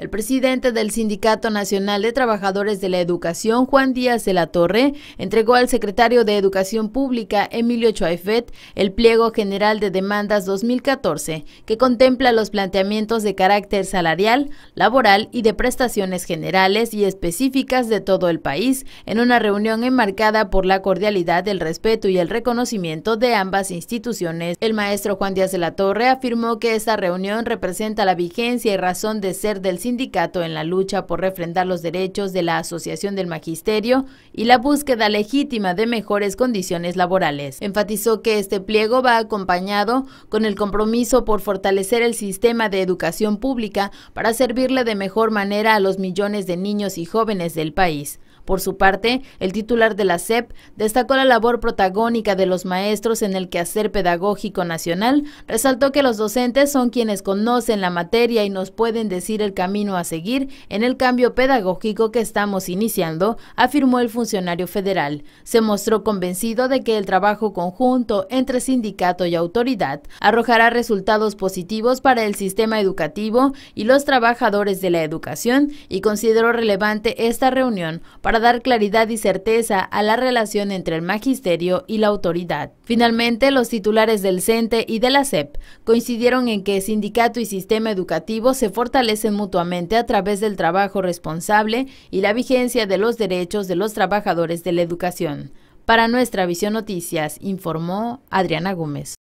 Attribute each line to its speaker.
Speaker 1: El presidente del Sindicato Nacional de Trabajadores de la Educación, Juan Díaz de la Torre, entregó al secretario de Educación Pública, Emilio Choaifet, el Pliego General de Demandas 2014, que contempla los planteamientos de carácter salarial, laboral y de prestaciones generales y específicas de todo el país, en una reunión enmarcada por la cordialidad, el respeto y el reconocimiento de ambas instituciones. El maestro Juan Díaz de la Torre afirmó que esta reunión representa la vigencia y razón de ser del sindicato sindicato en la lucha por refrendar los derechos de la Asociación del Magisterio y la búsqueda legítima de mejores condiciones laborales. Enfatizó que este pliego va acompañado con el compromiso por fortalecer el sistema de educación pública para servirle de mejor manera a los millones de niños y jóvenes del país. Por su parte, el titular de la SEP destacó la labor protagónica de los maestros en el quehacer pedagógico nacional, resaltó que los docentes son quienes conocen la materia y nos pueden decir el camino a seguir en el cambio pedagógico que estamos iniciando, afirmó el funcionario federal. Se mostró convencido de que el trabajo conjunto entre sindicato y autoridad arrojará resultados positivos para el sistema educativo y los trabajadores de la educación y consideró relevante esta reunión para para dar claridad y certeza a la relación entre el magisterio y la autoridad. Finalmente, los titulares del CENTE e y de la SEP coincidieron en que sindicato y sistema educativo se fortalecen mutuamente a través del trabajo responsable y la vigencia de los derechos de los trabajadores de la educación. Para nuestra Visión Noticias, informó Adriana Gómez.